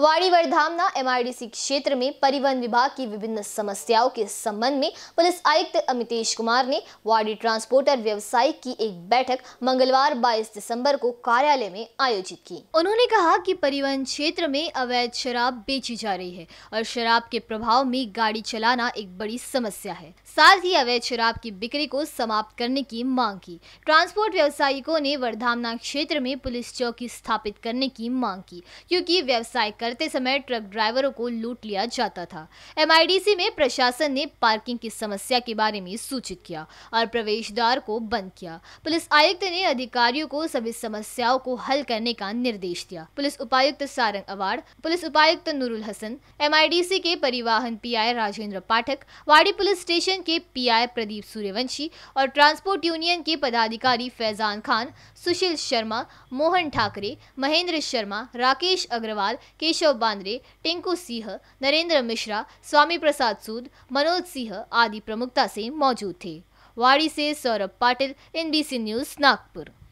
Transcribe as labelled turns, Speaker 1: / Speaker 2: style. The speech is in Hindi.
Speaker 1: वाड़ी वर्धामना सी क्षेत्र में परिवहन विभाग की विभिन्न समस्याओं के संबंध में पुलिस आयुक्त अमितेश कुमार ने वाड़ी ट्रांसपोर्टर व्यवसाय की एक बैठक मंगलवार 22 दिसंबर को कार्यालय में आयोजित की उन्होंने कहा कि परिवहन क्षेत्र में अवैध शराब बेची जा रही है और शराब के प्रभाव में गाड़ी चलाना एक बड़ी समस्या है साथ ही अवैध शराब की बिक्री को समाप्त करने की मांग की ट्रांसपोर्ट व्यवसायिकों ने वर्धामना क्षेत्र में पुलिस चौकी स्थापित करने की मांग की क्यूँकी व्यवसाय करते समय ट्रक ड्राइवरों को लूट लिया जाता था एमआईडीसी में प्रशासन ने पार्किंग की समस्या के बारे में सूचित किया और प्रवेश द्वार को बंद किया पुलिस आयुक्त ने अधिकारियों को सभी समस्याओं को हल करने का निर्देश दिया पुलिस उपायुक्त सारंग अवार्ड पुलिस उपायुक्त नूरुल हसन एम के परिवहन P Rajendra Pathak Wadi police station के पी प्रदीप सूर्यवंशी और ट्रांसपोर्ट यूनियन के पदाधिकारी फैजान खान सुशील शर्मा मोहन ठाकरे महेंद्र शर्मा राकेश अग्रवाल के केशव बांद्रे टिंकू सिंह नरेंद्र मिश्रा स्वामी प्रसाद सूद मनोज सिंह आदि प्रमुखता से मौजूद थे वाड़ी से सौरभ पाटिल एनबीसी न्यूज नागपुर